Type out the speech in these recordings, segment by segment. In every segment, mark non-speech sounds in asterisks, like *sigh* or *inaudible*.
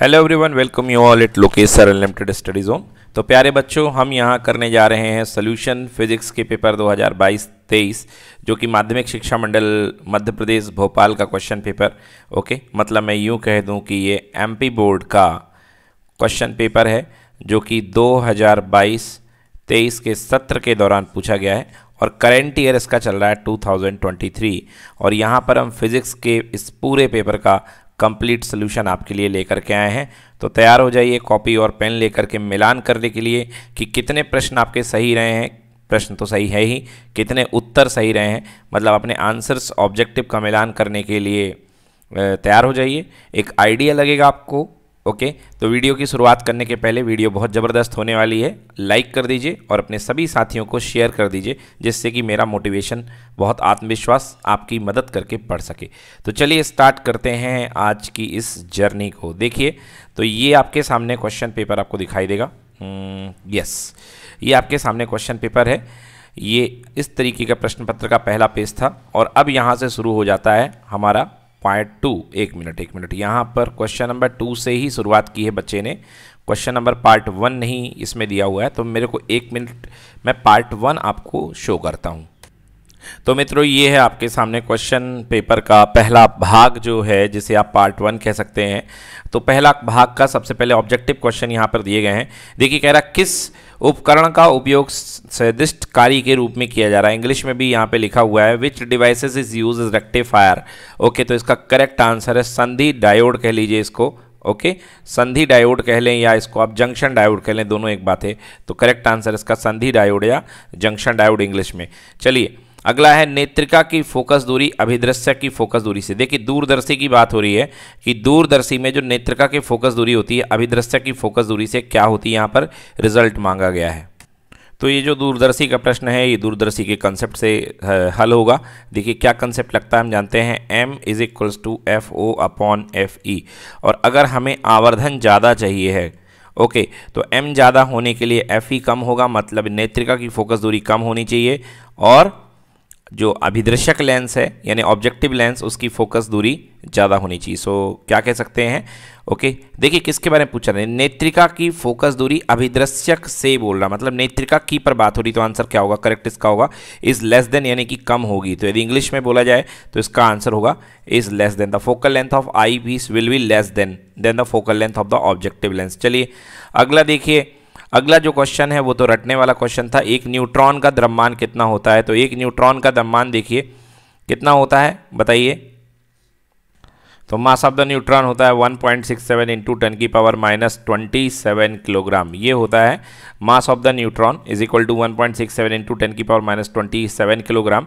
Hello everyone welcome you all it Lokesh sir unlimited study zone तो प्यारे बच्चों हम यहाँ करने जा रहे हैं सोल्यूशन फिजिक्स के पेपर 2022-23 जो कि माध्यमिक शिक्षा मंडल मध्य प्रदेश भोपाल का क्वेश्चन पेपर ओके मतलब मैं यूँ कह दूँ कि ये एमपी बोर्ड का क्वेश्चन पेपर है जो कि 2022-23 के सत्र के दौरान पूछा गया है और करेंट ईयर इसका चल रहा है 2023 और यहाँ पर हम फिज़िक्स के इस पूरे पेपर का कंप्लीट सोल्यूशन आपके लिए लेकर के आए हैं तो तैयार हो जाइए कॉपी और पेन लेकर के मिलान करने के लिए कि कितने प्रश्न आपके सही रहे हैं प्रश्न तो सही है ही कितने उत्तर सही रहे हैं मतलब अपने आंसर्स ऑब्जेक्टिव का मिलान करने के लिए तैयार हो जाइए एक आइडिया लगेगा आपको ओके तो वीडियो की शुरुआत करने के पहले वीडियो बहुत ज़बरदस्त होने वाली है लाइक कर दीजिए और अपने सभी साथियों को शेयर कर दीजिए जिससे कि मेरा मोटिवेशन बहुत आत्मविश्वास आपकी मदद करके पढ़ सके तो चलिए स्टार्ट करते हैं आज की इस जर्नी को देखिए तो ये आपके सामने क्वेश्चन पेपर आपको दिखाई देगा यस hmm, ये आपके सामने क्वेश्चन पेपर है ये इस तरीके का प्रश्न पत्र का पहला पेज था और अब यहाँ से शुरू हो जाता है हमारा पॉइंट टू एक मिनट एक मिनट यहाँ पर क्वेश्चन नंबर टू से ही शुरुआत की है बच्चे ने क्वेश्चन नंबर पार्ट वन नहीं इसमें दिया हुआ है तो मेरे को एक मिनट मैं पार्ट वन आपको शो करता हूँ तो मित्रों ये है आपके सामने क्वेश्चन पेपर का पहला भाग जो है जिसे आप पार्ट वन कह सकते हैं तो पहला भाग का सबसे पहले ऑब्जेक्टिव क्वेश्चन यहाँ पर दिए गए हैं देखिए कह रहा किस उपकरण का उपयोग सदिष्ट कार्य के रूप में किया जा रहा है इंग्लिश में भी यहाँ पे लिखा हुआ है which devices is use is rectifier okay तो इसका करेक्ट आंसर है संधि डायोड कह लीजिए इसको ओके okay? संधि डायोड कह लें या इसको आप जंक्शन डायोड कह लें दोनों एक बात है तो करेक्ट आंसर इसका संधि डायोड या जंक्शन डायोड इंग्लिश में चलिए अगला है नेत्रिका की फोकस दूरी अभिदृश्य की फोकस दूरी से देखिए दूरदर्शी की बात हो रही है कि दूरदर्शी में जो नेत्रिका की फोकस दूरी होती है अभिदृश्य की फोकस दूरी से क्या होती है यहाँ पर रिजल्ट मांगा गया है तो ये जो दूरदर्शी का प्रश्न है ये दूरदर्शी के कंसेप्ट से हल होगा देखिए क्या कंसेप्ट लगता है हम जानते हैं m is equals to F O upon F E और अगर हमें आवर्धन ज़्यादा चाहिए है ओके तो m ज़्यादा होने के लिए एफ ई e कम होगा मतलब नेत्रिका की फोकस दूरी कम होनी चाहिए और जो अभिदृश्यक लेंस है यानी ऑब्जेक्टिव लेंस उसकी फोकस दूरी ज़्यादा होनी चाहिए सो क्या कह सकते हैं ओके देखिए किसके बारे में पूछा रहे नेत्रिका की फोकस दूरी अभिदृश्यक से बोल रहा मतलब नेत्रिका की पर बात हो रही तो आंसर क्या होगा करेक्ट इसका होगा इज़ लेस देन यानी कि कम होगी तो यदि इंग्लिश में बोला जाए तो इसका आंसर होगा is less than the focal length of eye piece will be less than than the focal length of the objective lens चलिए अगला देखिए अगला जो क्वेश्चन है वो तो रटने वाला क्वेश्चन था एक न्यूट्रॉन का द्रव्यमान कितना होता है तो एक न्यूट्रॉन का द्रव्यमान देखिए कितना होता है बताइए तो मास ऑफ द न्यूट्रॉन होता है 1.67 point six seven into ten की power minus twenty seven kilogram ये होता है mass of the neutron is equal to one point six seven into ten की power minus twenty seven kilogram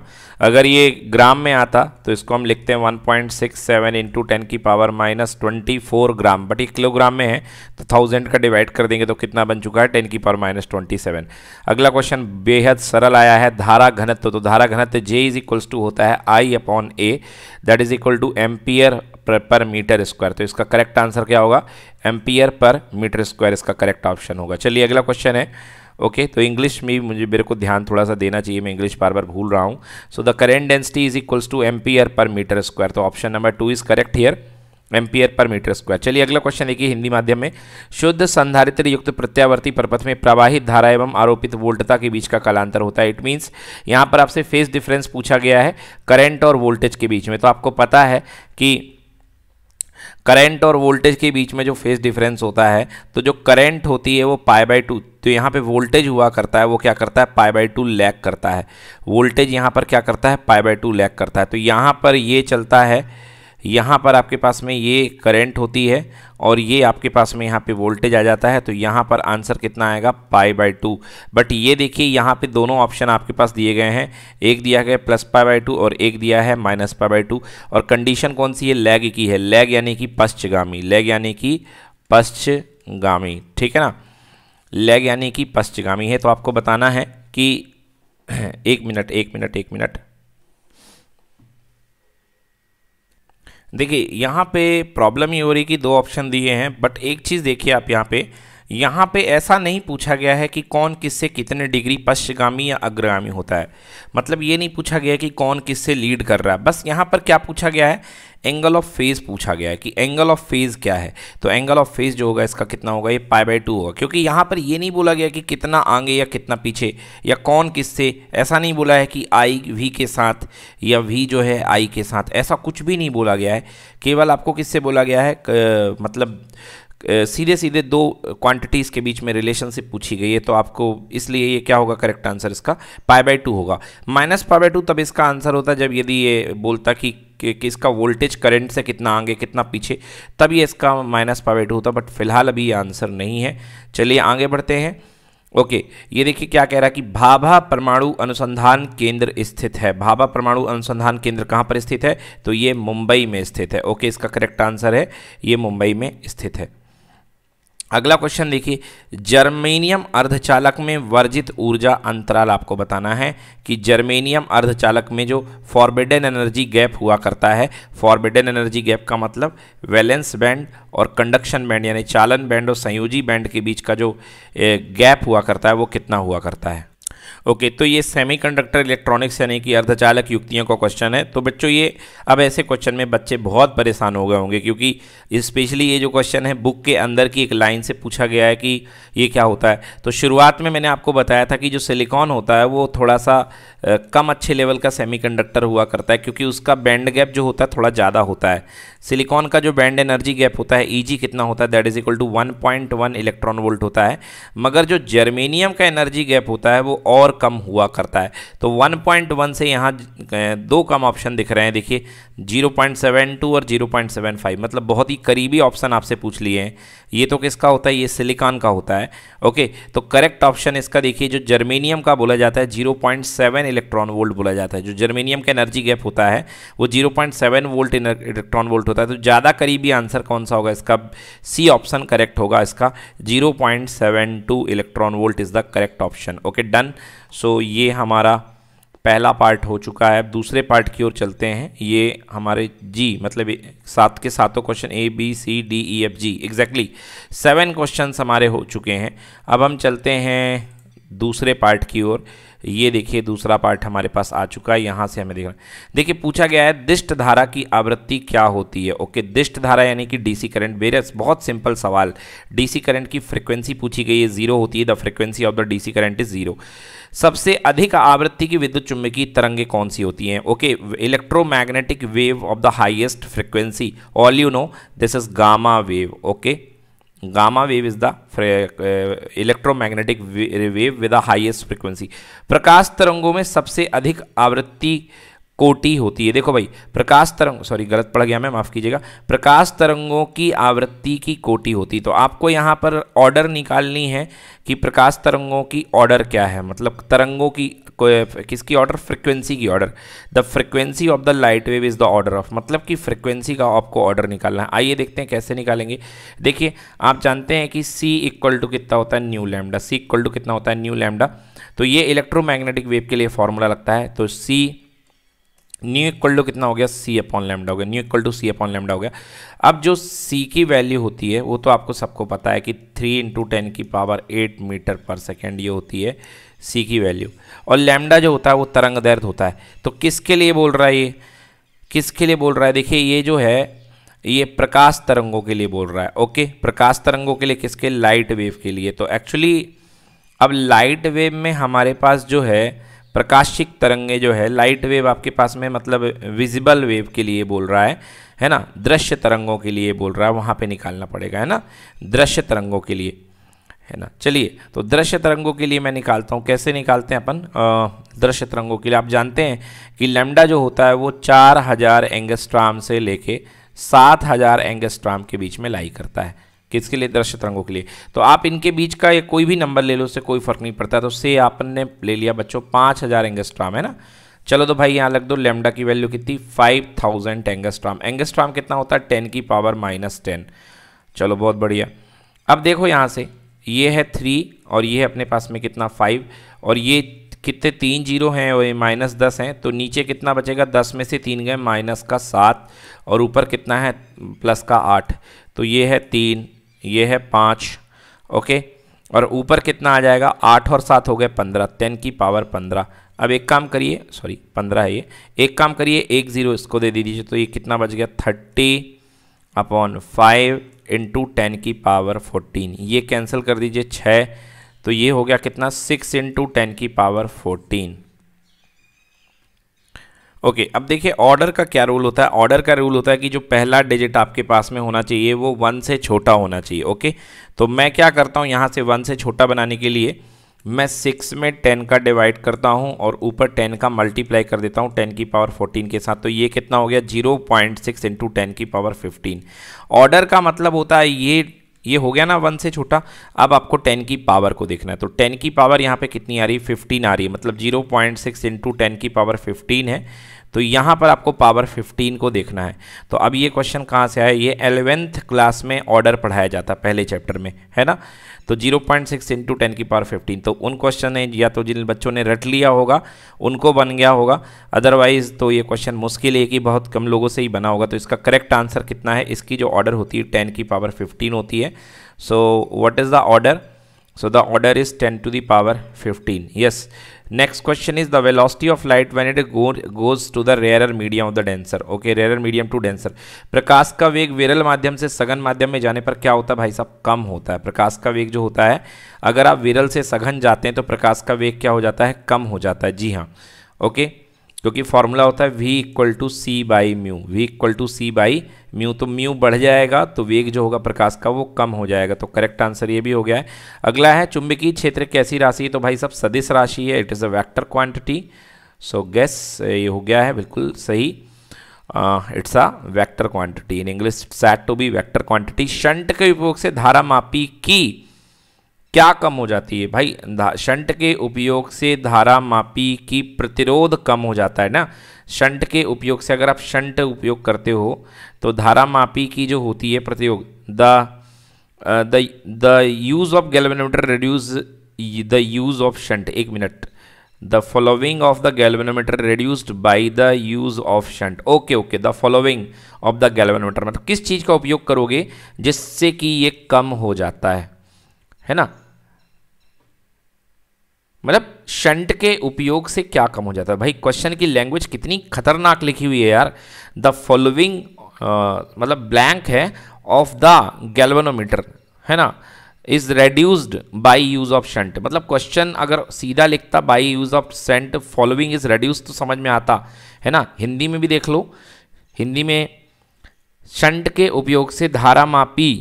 अगर ये ग्राम में आता तो इसको हम लिखते हैं one point six seven into ten की power minus twenty four gram but ये किलोग्राम में है तो थाउजेंड का डिवाइड कर देंगे तो कितना बन चुका है टेन की पावर माइनस ट्वेंटी सेवन अगला क्वेश्चन बेहद सरल आया है धारा घनत्व तो धारा घनत्व जे इज इक्वल्स टू होता है I upon A that is equal to ampere per, metre square तो इसका करेक्ट आंसर क्या होगा एम्पियर पर मीटर स्क्वायर इसका करेक्ट ऑप्शन होगा चलिए अगला क्वेश्चन है ओके okay, तो इंग्लिश में मुझे मेरे को ध्यान थोड़ा सा देना चाहिए मैं इंग्लिश बार बार भूल रहा हूँ so the current density is equals to ampere per metre square तो option number two is correct here ampere per metre square चलिए अगला क्वेश्चन देखिए हिंदी माध्यम में शुद्ध संधारित्र युक्त प्रत्यावर्ती परपथ में प्रवाहित धारा एवं आरोपित वोल्टता के बीच का कालांतर होता है इट मीन्स यहाँ पर आपसे फेस डिफरेंस पूछा गया है करंट और वोल्टेज के बीच में तो आपको पता है कि करंट और वोल्टेज के बीच में जो फेज डिफरेंस होता है तो जो करंट होती है वो पाई बाई टू तो यहाँ पे वोल्टेज हुआ करता है वो क्या करता है पाई बाई टू लैक करता है वोल्टेज यहाँ पर क्या करता है पाई बाई टू लैक करता है तो यहाँ पर ये चलता है यहाँ पर आपके पास में ये करंट होती है और ये आपके पास में यहाँ पे वोल्टेज आ जाता है तो यहाँ पर आंसर कितना आएगा पाई बाई टू बट ये देखिए यहाँ पे दोनों ऑप्शन आपके पास दिए गए हैं एक दिया गया प्लस पाई बाई टू और एक दिया है माइनस पाई बाई टू और कंडीशन कौन सी है लेग की है लेग यानी कि पश्चगामी लेग यानी कि पश्चगामी ठीक है ना लेग यानी कि पश्चगामी है तो आपको बताना है कि *clears throat* एक मिनट एक मिनट एक मिनट देखिए यहाँ पे प्रॉब्लम ये हो रही कि दो ऑप्शन दिए हैं बट एक चीज़ देखिए आप यहाँ पे यहाँ पे ऐसा नहीं पूछा गया है कि कौन किससे कितने डिग्री पश्चगामी या अग्रगामी होता है मतलब ये नहीं पूछा गया कि कौन किससे लीड कर रहा है बस यहाँ पर क्या पूछा गया है एंगल ऑफ फेज़ पूछा गया है कि एंगल ऑफ फेज़ क्या है तो एंगल ऑफ फेज़ जो होगा इसका कितना होगा ये पाई बाई टू होगा क्योंकि यहाँ पर ये नहीं बोला गया कि कितना आगे या कितना पीछे या कौन किससे ऐसा नहीं बोला है कि आई वी के साथ या वी जो है आई के साथ ऐसा कुछ भी नहीं बोला गया है केवल आपको किससे बोला गया है क, मतलब सीधे सीधे दो क्वांटिटीज़ के बीच में रिलेशनशिप पूछी गई है तो आपको इसलिए ये क्या होगा करेक्ट आंसर इसका पाई बाय टू होगा माइनस पाई बाय टू तब इसका आंसर होता जब यदि ये बोलता कि कि, इसका वोल्टेज करंट से कितना आगे कितना पीछे तब ये इसका माइनस पाई बाय टू होता बट फिलहाल अभी ये आंसर नहीं है चलिए आगे बढ़ते हैं ओके ये देखिए क्या कह रहा है कि भाभा परमाणु अनुसंधान केंद्र स्थित है भाभा परमाणु अनुसंधान केंद्र कहाँ पर स्थित है तो ये मुंबई में स्थित है ओके इसका करेक्ट आंसर है ये मुंबई में स्थित है अगला क्वेश्चन देखिए जर्मेनियम अर्धचालक में वर्जित ऊर्जा अंतराल आपको बताना है कि जर्मेनियम अर्धचालक में जो फॉरबिडन एनर्जी गैप हुआ करता है फॉरबिडन एनर्जी गैप का मतलब वैलेंस बैंड और कंडक्शन बैंड यानी चालन बैंड और संयोजी बैंड के बीच का जो गैप हुआ करता है वो कितना हुआ करता है ओके तो ये सेमीकंडक्टर इलेक्ट्रॉनिक्स यानी कि अर्धचालक युक्तियों का क्वेश्चन है तो बच्चों ये अब ऐसे क्वेश्चन में बच्चे बहुत परेशान हो गए होंगे क्योंकि स्पेशली ये जो क्वेश्चन है बुक के अंदर की एक लाइन से पूछा गया है कि ये क्या होता है तो शुरुआत में मैंने आपको बताया था कि जो सिलिकॉन होता है वो थोड़ा सा कम अच्छे लेवल का सेमी हुआ करता है क्योंकि उसका बैंड गैप जो होता है थोड़ा ज़्यादा होता है सिलिकॉन का जो बैंड एनर्जी गैप होता है ई कितना होता है that is equal to one electron volt होता है मगर जो जर्मेनियम का एनर्जी गैप होता है वो और कम हुआ करता है तो 1.1 से यहाँ दो कम ऑप्शन दिख रहे हैं देखिए 0.72 और 0.75 मतलब बहुत ही करीबी ऑप्शन आपसे पूछ लिए हैं ये तो किसका होता है ये सिलिकॉन का होता है ओके तो करेक्ट ऑप्शन इसका देखिए जो जर्मेनियम का बोला जाता है 0.7 इलेक्ट्रॉन वोल्ट बोला जाता है जो जर्मेनियम का एनर्जी गैप होता है वो 0.7 वोल्ट इलेक्ट्रॉन वोल्ट होता है तो ज़्यादा करीबी आंसर कौन सा होगा इसका सी ऑप्शन करेक्ट होगा इसका 0.72 electron volt is the correct option okay done so ये हमारा पहला पार्ट हो चुका है अब दूसरे पार्ट की ओर चलते हैं ये हमारे जी मतलब सात के सातों question A B C D E F G exactly seven question हमारे हो चुके हैं अब हम चलते हैं दूसरे पार्ट की ओर ये देखिए दूसरा पार्ट हमारे पास आ चुका है यहाँ से हमें देखना देखिए पूछा गया है दिष्ट धारा की आवृत्ति क्या होती है ओके दिष्ट धारा यानी कि डीसी करंट वेरियस बहुत सिंपल सवाल डीसी करंट की फ्रिक्वेंसी पूछी गई है जीरो होती है the frequency of the DC current is zero सबसे अधिक आवृत्ति की विद्युत चुंबकीय तरंगे कौन सी होती हैं okay electromagnetic wave of the highest frequency all you know this is gamma wave okay gamma wave is the electromagnetic wave with the highest frequency प्रकाश तरंगों में सबसे अधिक आवृत्ति कोटि होती है देखो भाई प्रकाश तरंग सॉरी गलत पड़ गया मैं माफ़ कीजिएगा प्रकाश तरंगों की आवृत्ति की कोटि होती है तो आपको यहाँ पर ऑर्डर निकालनी है कि प्रकाश तरंगों की ऑर्डर क्या है मतलब तरंगों की किसकी ऑर्डर फ्रिक्वेंसी की order the frequency of the light wave is the order of मतलब कि फ्रिक्वेंसी का आपको ऑर्डर निकालना है आइए देखते हैं कैसे निकालेंगे देखिए आप जानते हैं कि c इक्वल टू कितना होता है nu lambda c equal to कितना होता है न्यू लैमडा तो ये इलेक्ट्रोमैग्नेटिक वेव के लिए फॉर्मूला लगता है तो सी न्यू इक्वल टू कितना हो गया सी अपॉन लेमडा हो गया nu equal to C upon lambda हो गया अब जो सी की वैल्यू होती है वो तो आपको सबको पता है कि थ्री इंटू टेन की power eight metre per second ये होती है सी की वैल्यू और लेमडा जो होता है वो तरंग दर्द होता है तो किसके लिए बोल रहा है ये किसके लिए बोल रहा है देखिए ये जो है ये प्रकाश तरंगों के लिए बोल रहा है ओके प्रकाश तरंगों के लिए किसके लाइट वेव के लिए तो एक्चुअली अब लाइट वेव में हमारे पास जो है प्रकाशिक तरंगे जो है लाइट वेव आपके पास में मतलब विजिबल वेव के लिए बोल रहा है है ना दृश्य तरंगों के लिए बोल रहा है वहाँ पे निकालना पड़ेगा है ना दृश्य तरंगों के लिए है ना चलिए तो दृश्य तरंगों के लिए मैं निकालता हूँ कैसे निकालते हैं अपन दृश्य तरंगों के लिए आप जानते हैं कि लेमडा जो होता है वो चार हज़ार से लेके सात हज़ार के बीच में लाई करता है किसके लिए दृश्य तरंगों के लिए तो आप इनके बीच का ये कोई भी नंबर ले लो उससे कोई फर्क नहीं पड़ता तो से आपने ले लिया बच्चों पाँच हज़ार एंगस्ट्राम है ना चलो तो भाई यहाँ लग दो लेमडा की वैल्यू कितनी फाइव थाउजेंड एंगस्ट्राम एंगस्ट्राम कितना होता है टेन की पावर माइनस टेन चलो बहुत बढ़िया अब देखो यहाँ से ये है थ्री और ये है अपने पास में कितना फाइव और ये कितने तीन जीरो हैं और ये माइनस दस हैं तो नीचे कितना बचेगा दस में से तीन गए माइनस का सात और ऊपर कितना है प्लस का आठ तो ये है तीन ये है पाँच ओके और ऊपर कितना आ जाएगा आठ और सात हो गए पंद्रह टेन की पावर पंद्रह अब एक काम करिए सॉरी पंद्रह है ये एक काम करिए एक ज़ीरो इसको दे दीजिए तो ये कितना बच गया thirty upon five into ten की पावर फोर्टीन ये कैंसिल कर दीजिए छः तो ये हो गया कितना सिक्स इंटू टेन की पावर फोर्टीन ओके okay, अब देखिए ऑर्डर का क्या रूल होता है ऑर्डर का रूल होता है कि जो पहला डिजिट आपके पास में होना चाहिए वो वन से छोटा होना चाहिए ओके okay? तो मैं क्या करता हूँ यहाँ से वन से छोटा बनाने के लिए मैं सिक्स में टेन का डिवाइड करता हूँ और ऊपर टेन का मल्टीप्लाई कर देता हूँ टेन की पावर फोर्टीन के साथ तो ये कितना हो गया zero point six into ten की पावर फिफ्टीन ऑर्डर का मतलब होता है ये ये हो गया ना वन से छोटा अब आपको टेन की पावर को देखना है तो टेन की पावर यहाँ पे कितनी आ रही है फिफ्टीन आ रही है मतलब zero point six into ten की पावर फिफ्टीन है तो यहाँ पर आपको पावर फिफ्टीन को देखना है तो अब ये क्वेश्चन कहाँ से आया ये एलेवेंथ क्लास में ऑर्डर पढ़ाया जाता पहले चैप्टर में है ना तो 0.6 पॉइंट सिक्स इंटू टेन की पावर 15 तो उन क्वेश्चन ने या तो जिन बच्चों ने रट लिया होगा उनको बन गया होगा अदरवाइज़ तो ये क्वेश्चन मुश्किल है कि बहुत कम लोगों से ही बना होगा तो इसका करेक्ट आंसर कितना है इसकी जो ऑर्डर होती है टेन की पावर फिफ्टीन होती है so what is the order so the order is ten to the power fifteen yes next question is the velocity of light when it goes to the rare medium of the denser okay rare medium to denser प्रकाश का वेग विरल माध्यम से सघन माध्यम में जाने पर क्या होता है भाई साहब कम होता है प्रकाश का वेग जो होता है अगर आप विरल से सघन जाते हैं तो प्रकाश का वेग क्या हो जाता है कम हो जाता है जी हाँ ओके okay? क्योंकि फॉर्मूला होता है V equal to C by mu V equal to C by mu तो म्यू बढ़ जाएगा तो वेग जो होगा प्रकाश का वो कम हो जाएगा तो करेक्ट आंसर ये भी हो गया है अगला है चुंबकीय क्षेत्र कैसी राशि है तो भाई सब सदिश राशि है it is a vector quantity so guess ये हो गया है बिल्कुल सही it's a vector quantity in English said to be vector quantity shunt के उपयोग से धारा मापी की क्या कम हो जाती है भाई शंट के उपयोग से धारा मापी की प्रतिरोध कम हो जाता है ना शंट के उपयोग से अगर आप शंट उपयोग करते हो तो धारा मापी की जो होती है प्रतियोग the the use of galvanometer reduce the use of shunt एक मिनट the following of the galvanometer reduced by the use of shunt okay okay the following of the galvanometer मतलब किस चीज़ का उपयोग करोगे जिससे कि ये कम हो जाता है है ना मतलब शंट के उपयोग से क्या कम हो जाता है भाई क्वेश्चन की लैंग्वेज कितनी खतरनाक लिखी हुई है यार द फॉलोइंग मतलब ब्लैंक है ऑफ द गैल्वेनोमीटर है ना is reduced by use of shunt मतलब क्वेश्चन अगर सीधा लिखता by use of shunt following is reduced तो समझ में आता है ना हिंदी में भी देख लो हिंदी में शंट के उपयोग से धारा मापी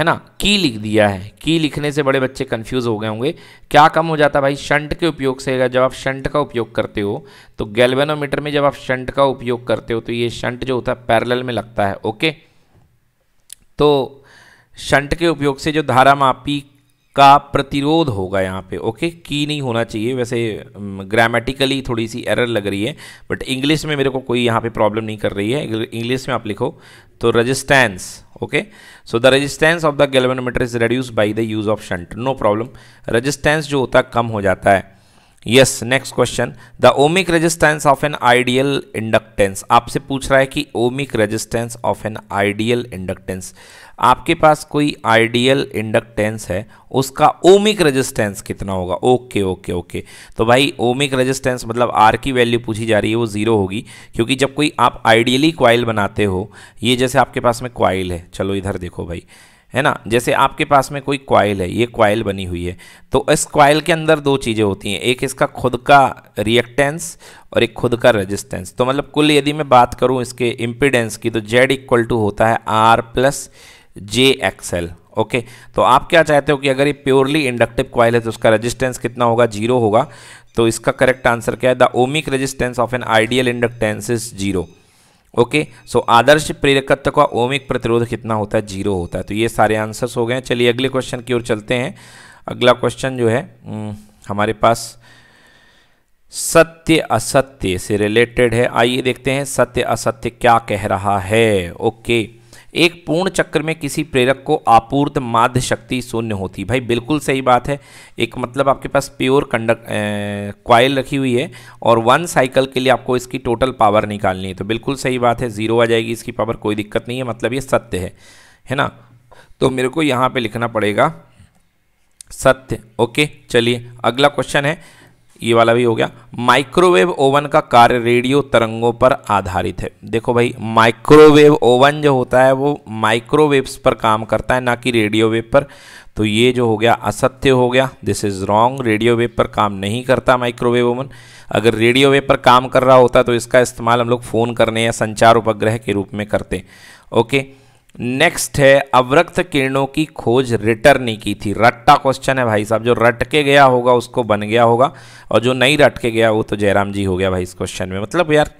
है ना की लिख दिया है की लिखने से बड़े बच्चे कंफ्यूज हो गए होंगे क्या कम हो जाता है भाई शंट के उपयोग से जब आप शंट का उपयोग करते हो तो गैल्वेनोमीटर में जब आप शंट का उपयोग करते हो तो ये शंट जो होता है पैरेलल में लगता है ओके तो शंट के उपयोग से जो धारा मापी का प्रतिरोध होगा यहाँ पे ओके की नहीं होना चाहिए वैसे ग्रामेटिकली थोड़ी सी एरर लग रही है बट इंग्लिश में मेरे को कोई यहाँ पे प्रॉब्लम नहीं कर रही है इंग्लिश में आप लिखो तो resistance okay so the resistance of the galvanometer is reduced by the use of shunt no problem resistance जो होता है कम हो जाता है yes next question the ohmic resistance of an ideal inductance आपसे पूछ रहा है कि ohmic resistance of an ideal inductance आपके पास कोई आइडियल इंडक्टेंस है उसका ओमिक रेजिस्टेंस कितना होगा ओके ओके ओके तो भाई ओमिक रेजिस्टेंस मतलब आर की वैल्यू पूछी जा रही है वो ज़ीरो होगी क्योंकि जब कोई आप आइडियली क्वाइल बनाते हो ये जैसे आपके पास में क्वाइल है चलो इधर देखो भाई है ना जैसे आपके पास में कोई क्वाइल है ये क्वाइल बनी हुई है तो इस क्वाइल के अंदर दो चीज़ें होती हैं एक इसका खुद का रिएक्टेंस और एक खुद का रेजिस्टेंस तो मतलब कुल यदि मैं बात करूँ इसके इम्पिडेंस की तो जेड इक्वल टू होता है R plus J X L okay तो आप क्या चाहते हो कि अगर ये प्योरली इंडक्टिव क्वाइल है तो उसका रजिस्टेंस कितना होगा जीरो होगा तो इसका करेक्ट आंसर क्या है the ohmic resistance of an ideal inductance is zero okay so आदर्श प्रेरकत्व का ओमिक प्रतिरोध कितना होता है जीरो होता है तो ये सारे आंसर्स हो गए हैं चलिए अगले क्वेश्चन की ओर चलते हैं अगला क्वेश्चन जो है हम्म, हमारे पास सत्य असत्य से रिलेटेड है आइए देखते हैं सत्य असत्य क्या कह रहा है ओके okay. एक पूर्ण चक्र में किसी प्रेरक को आपूर्त माध्य शक्ति शून्य होती भाई बिल्कुल सही बात है एक मतलब आपके पास प्योर कंडक्ट क्वाइल रखी हुई है और वन साइकिल के लिए आपको इसकी टोटल पावर निकालनी है तो बिल्कुल सही बात है ज़ीरो आ जाएगी इसकी पावर कोई दिक्कत नहीं है मतलब ये सत्य है है ना तो मेरे को यहाँ पर लिखना पड़ेगा सत्य ओके चलिए अगला क्वेश्चन है ये वाला भी हो गया माइक्रोवेव ओवन का कार्य रेडियो तरंगों पर आधारित है देखो भाई माइक्रोवेव ओवन जो होता है वो माइक्रोवेव्स पर काम करता है ना कि रेडियो वेव पर तो ये जो हो गया असत्य हो गया this is wrong radio wave पर काम नहीं करता माइक्रोवेव ओवन अगर रेडियो वेव पर काम कर रहा होता तो इसका इस्तेमाल हम लोग फ़ोन करने या संचार उपग्रह के रूप में करते ओके okay? नेक्स्ट है अवरक्त किरणों की खोज रिटर ने की थी रट्टा क्वेश्चन है भाई साहब जो रट के गया होगा उसको बन गया होगा और जो नहीं रट के गया वो तो जयराम जी हो गया भाई इस क्वेश्चन में मतलब यार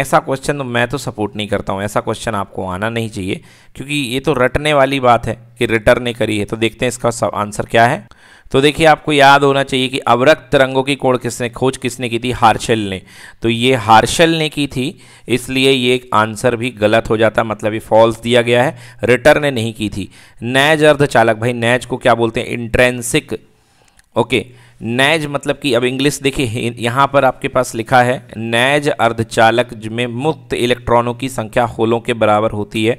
ऐसा क्वेश्चन तो मैं तो सपोर्ट नहीं करता हूँ ऐसा क्वेश्चन आपको आना नहीं चाहिए क्योंकि ये तो रटने वाली बात है कि रिटर ने करी है तो देखते हैं इसका आंसर क्या है तो देखिए आपको याद होना चाहिए कि अवरक्त रंगों की कोण किसने खोज किसने की थी हार्शल ने तो ये हार्शल ने की थी इसलिए ये एक आंसर भी गलत हो जाता मतलब ये फॉल्स दिया गया है रिटर ने नहीं की थी नैज अर्धचालक भाई नैज को क्या बोलते हैं इंट्रेंसिक ओके नैज मतलब कि अब इंग्लिश देखिए यहाँ पर आपके पास लिखा है नैज अर्धचालक में मुक्त इलेक्ट्रॉनों की संख्या होलों के बराबर होती है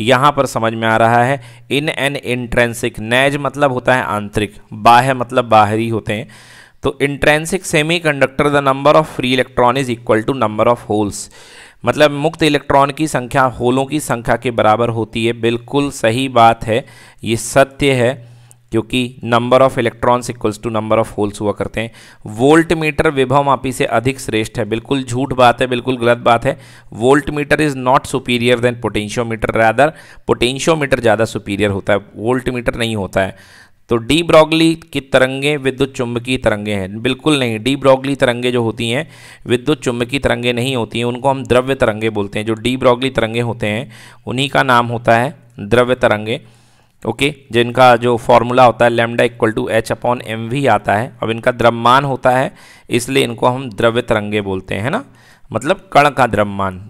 यहाँ पर समझ में आ रहा है इन एन इंट्रेंसिक नैज मतलब होता है आंतरिक बाह्य मतलब बाहरी होते हैं तो intrinsic semiconductor the number of free electron is equal to number of holes मतलब मुक्त इलेक्ट्रॉन की संख्या होलों की संख्या के बराबर होती है बिल्कुल सही बात है ये सत्य है जो कि number of electrons equals to number of holes हुआ करते हैं वोल्ट मीटर विभव मापी से अधिक श्रेष्ठ है बिल्कुल झूठ बात है बिल्कुल गलत बात है voltmeter is not superior than potentiometer rather potentiometer ज़्यादा सुपीरियर होता है वोल्ट मीटर नहीं होता है तो डी ब्रॉगली की तरंगे विद्युत चुंबकीय तरंगे हैं बिल्कुल नहीं डी ब्रॉगली तरंगे जो होती हैं विद्युत चुंबकीय तरंगे नहीं होती हैं उनको हम द्रव्य तरंगे बोलते हैं जो डी ब्रॉगली तरंगे होते हैं उन्हीं का नाम होता है द्रव्य तरंगे ओके जिनका जो फॉर्मूला होता है lambda equal to H upon M V आता है अब इनका द्रव्यमान होता है इसलिए इनको हम द्रव्य तरंगे बोलते हैं ना मतलब कण का द्रव्यमान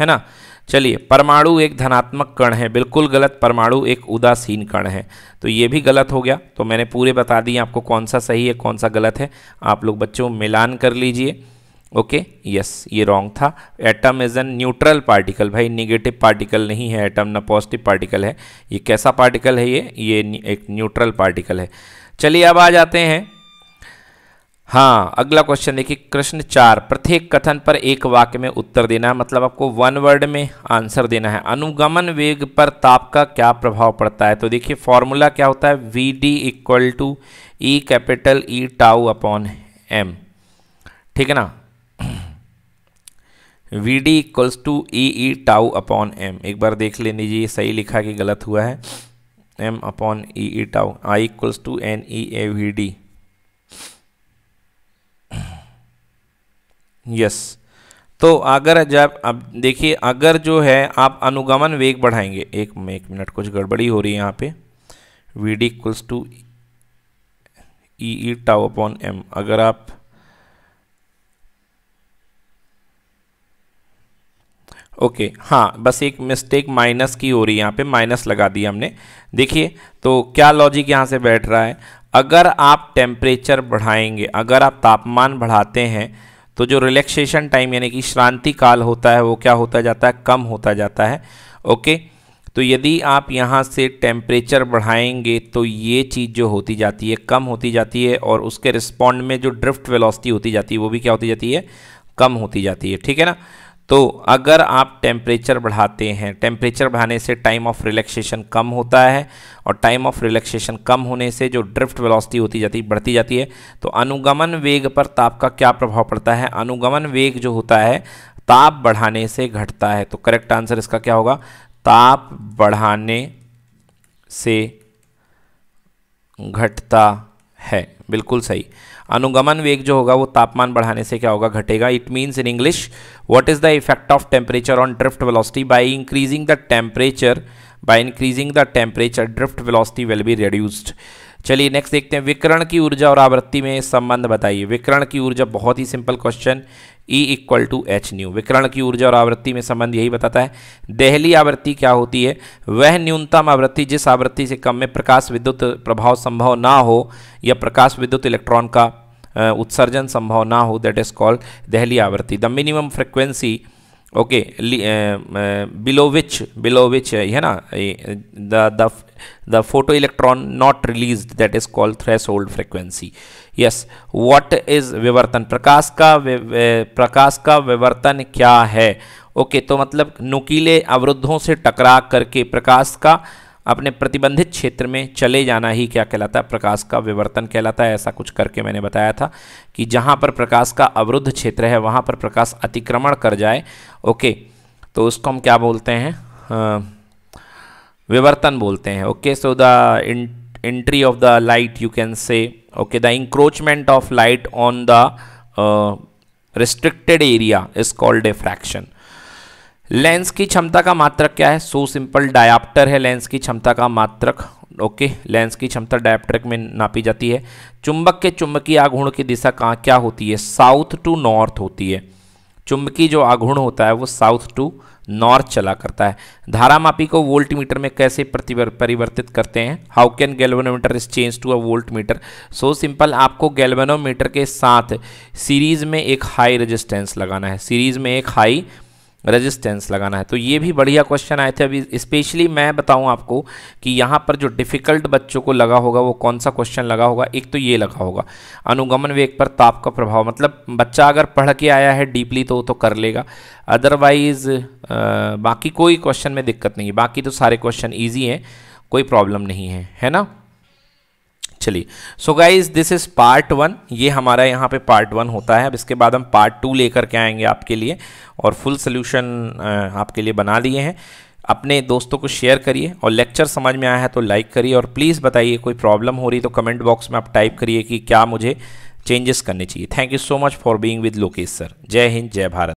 है ना चलिए परमाणु एक धनात्मक कण है बिल्कुल गलत परमाणु एक उदासीन कण है तो ये भी गलत हो गया तो मैंने पूरे बता दिए आपको कौन सा सही है कौन सा गलत है आप लोग बच्चों मिलान कर लीजिए ओके okay? यस yes, ये रॉन्ग था atom is an neutral particle भाई निगेटिव पार्टिकल नहीं है एटम ना पॉजिटिव पार्टिकल है ये कैसा पार्टिकल है ये ये एक न्यूट्रल पार्टिकल है चलिए अब आ जाते हैं हाँ अगला क्वेश्चन देखिए कृष्ण चार प्रत्येक कथन पर एक वाक्य में उत्तर देना है मतलब आपको वन वर्ड में आंसर देना है अनुगमन वेग पर ताप का क्या प्रभाव पड़ता है तो देखिए फॉर्मूला क्या होता है V D equal to E capital E tau upon M ठीक है ना V D equals to E E tau upon M एक बार देख ले जी ये सही लिखा कि गलत हुआ है M upon E E tau I equals to N E A V D yes तो अगर जब अब देखिए अगर जो है आप अनुगमन वेग बढ़ाएंगे एक एक मिनट कुछ गड़बड़ी हो रही है यहाँ पे V D equals to E E tau upon M अगर आप ओके okay, हाँ बस एक मिस्टेक माइनस की हो रही है यहाँ पे माइनस लगा दिया हमने देखिए तो क्या लॉजिक यहाँ से बैठ रहा है अगर आप टेम्परेचर बढ़ाएंगे अगर आप तापमान बढ़ाते हैं तो जो रिलैक्सेशन टाइम यानी कि श्रांति काल होता है वो क्या होता जाता है कम होता जाता है ओके तो यदि आप यहाँ से टेम्परेचर बढ़ाएंगे तो ये चीज़ जो होती जाती है कम होती जाती है और उसके रिस्पॉन्ड में जो ड्रिफ्ट वेलोसिटी होती जाती है वो भी क्या होती जाती है कम होती जाती है ठीक है ना तो अगर आप टेम्परेचर बढ़ाते हैं टेम्परेचर बढ़ाने से टाइम ऑफ रिलैक्सेशन कम होता है और टाइम ऑफ रिलैक्सेशन कम होने से जो ड्रिफ्ट वेलोसिटी होती जाती बढ़ती जाती है तो अनुगमन वेग पर ताप का क्या प्रभाव पड़ता है अनुगमन वेग जो होता है ताप बढ़ाने से घटता है तो करेक्ट आंसर इसका क्या होगा ताप बढ़ाने से घटता है बिल्कुल सही अनुगमन वेग जो होगा वो तापमान बढ़ाने से क्या होगा घटेगा it means in English what is the effect of temperature on drift velocity by increasing the temperature by increasing the temperature drift velocity will be reduced चलिए नेक्स्ट देखते हैं विकरण की ऊर्जा और आवृत्ति में संबंध बताइए विकरण की ऊर्जा बहुत ही simple question E equal to H nu विकरण की ऊर्जा और आवृत्ति में संबंध यही बताता है दहली आवृत्ति क्या होती है वह न्यूनतम आवृत्ति जिस आवृत्ति से कम में प्रकाश विद्युत प्रभाव संभव ना हो या प्रकाश विद्युत इलेक्ट्रॉन का उत्सर्जन संभव ना हो दैट इज कॉल्ड दहली आवृत्ति the minimum frequency okay below which below which है ना the the the photoelectron not released that is called threshold frequency yes what is विवर्तन प्रकाश का प्रकाश का विवर्तन क्या है ओके okay, तो मतलब नुकीले अवरुद्धों से टकरा करके प्रकाश का अपने प्रतिबंधित क्षेत्र में चले जाना ही क्या कहलाता है प्रकाश का विवर्तन कहलाता है ऐसा कुछ करके मैंने बताया था कि जहाँ पर प्रकाश का अवरुद्ध क्षेत्र है वहाँ पर प्रकाश अतिक्रमण कर जाए ओके तो उसको हम क्या बोलते हैं आ, विवर्तन बोलते हैं okay so the entry of the light you can say okay the encroachment of light on the restricted area is called a fraction lens की क्षमता का मात्रक क्या है सो सिंपल डायाप्टर है लेंस की क्षमता का मात्रक ओके लेंस की क्षमता डायाप्टर में नापी जाती है चुंबक के चुंबकीय आघूर्ण की दिशा कहाँ क्या होती है साउथ टू नॉर्थ होती है चुंबकीय जो आघूर्ण होता है वो साउथ टू नॉर्थ चला करता है धारा मापी को वोल्ट मीटर में कैसे परिवर्तित करते हैं how can galvanometer is change to a voltmeter so simple आपको गैल्वेनोमीटर के साथ सीरीज में एक हाई रेजिस्टेंस लगाना है सीरीज में एक हाई रेजिस्टेंस लगाना है तो ये भी बढ़िया क्वेश्चन आए थे अभी स्पेशली मैं बताऊं आपको कि यहाँ पर जो डिफ़िकल्ट बच्चों को लगा होगा वो कौन सा क्वेश्चन लगा होगा एक तो ये लगा होगा अनुगमन वेग पर ताप का प्रभाव मतलब बच्चा अगर पढ़ के आया है डीपली तो वो तो कर लेगा अदरवाइज़ बाकी कोई क्वेश्चन में दिक्कत नहीं है बाकी तो सारे क्वेश्चन ईजी हैं कोई प्रॉब्लम नहीं है है ना चलिए so guys this is part one ये हमारा यहाँ पे पार्ट वन होता है अब इसके बाद हम पार्ट टू लेकर के आएंगे आपके लिए और फुल सोल्यूशन आपके लिए बना लिए हैं अपने दोस्तों को शेयर करिए और लेक्चर समझ में आया है तो लाइक करिए और प्लीज़ बताइए कोई प्रॉब्लम हो रही तो कमेंट बॉक्स में आप टाइप करिए कि क्या मुझे चेंजेस करने चाहिए thank you so much for being with Lokesh sir जय हिंद जय भारत